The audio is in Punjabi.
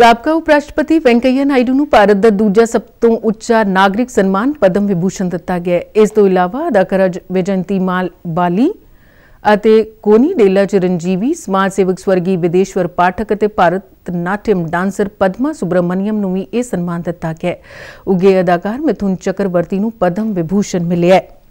ਸਾਬਕਾ ਉਪ ਰਾਸ਼ਟਰਪਤੀ ਵੈਂਕਈਆ ਨਾਇਡੂ ਨੂੰ ਭਾਰਤ ਦਾ ਦੂਜਾ ਸਭ ਤੋਂ ਉੱਚਾ ਨਾਗਰਿਕ ਸਨਮਾਨ ਪਦਮ ਵਿਭੂਸ਼ਣ ਦਿੱਤਾ ਗਿਆ ਇਸ ਤੋਂ ਇਲਾਵਾ ਅਦਾਕਾਰਾ ਵਿਜੰਤੀ ਮਾਲ ਬਾਲੀ ਅਤੇ ਕੋਨੀ ਡੇਲਾ ਚਰਨਜੀਵੀ ਸਮਾਜ ਸੇਵਕ ਸਵਰਗੀ ਵਿਦੇਸ਼ਵਰ ਪਾਠਕ ਅਤੇ ਭਾਰਤ ਨਾਟਿਮ ਡਾਂਸਰ ਪਦਮਾ ਸੁਬਰਮਨੀਅਮ ਨੂੰ ਵੀ ਇਹ ਸਨਮਾਨ ਦਿੱਤਾ ਗਿਆ ਉਗੇ ਅਦਾਕਾਰ ਮਿਥੁਨ ਚੱਕਰਵਰਤੀ ਨੂੰ ਪਦਮ ਵਿਭੂਸ਼ਣ ਮਿਲਿਆ ਹੈ